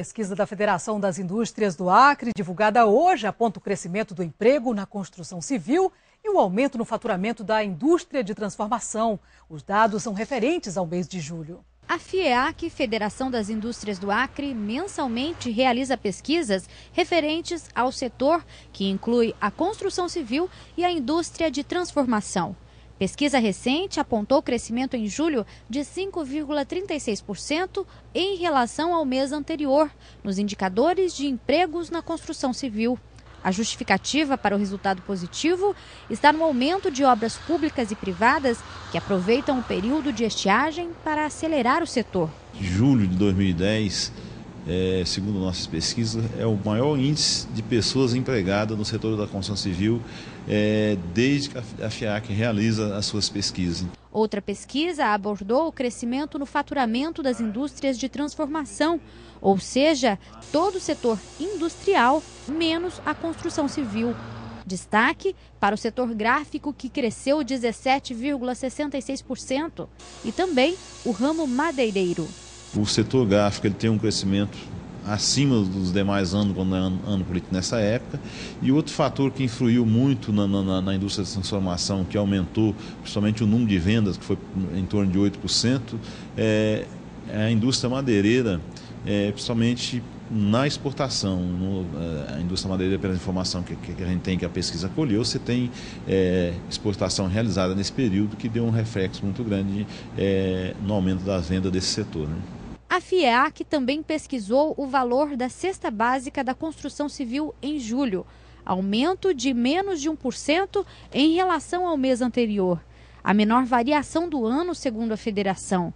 pesquisa da Federação das Indústrias do Acre, divulgada hoje, aponta o crescimento do emprego na construção civil e o aumento no faturamento da indústria de transformação. Os dados são referentes ao mês de julho. A FIEAC, Federação das Indústrias do Acre, mensalmente realiza pesquisas referentes ao setor, que inclui a construção civil e a indústria de transformação. Pesquisa recente apontou crescimento em julho de 5,36% em relação ao mês anterior, nos indicadores de empregos na construção civil. A justificativa para o resultado positivo está no aumento de obras públicas e privadas que aproveitam o período de estiagem para acelerar o setor. Julho de 2010 é, segundo nossas pesquisas, é o maior índice de pessoas empregadas no setor da construção civil é, desde que a FIAC realiza as suas pesquisas. Outra pesquisa abordou o crescimento no faturamento das indústrias de transformação, ou seja, todo o setor industrial, menos a construção civil. Destaque para o setor gráfico, que cresceu 17,66%, e também o ramo madeireiro o setor gráfico ele tem um crescimento acima dos demais anos, quando é ano, político nessa época. E outro fator que influiu muito na, na, na, indústria de transformação, que aumentou principalmente o número de vendas, que foi em torno de 8%, é, é a indústria madeireira, é, principalmente na exportação, no, é, a indústria madeireira, pela informação que, que, a gente tem, que a pesquisa colheu, você tem é, exportação realizada nesse período que deu um reflexo muito grande é, no aumento das vendas desse setor. Né? A FIEAC também pesquisou o valor da cesta básica da construção civil em julho, aumento de menos de 1% em relação ao mês anterior, a menor variação do ano, segundo a federação.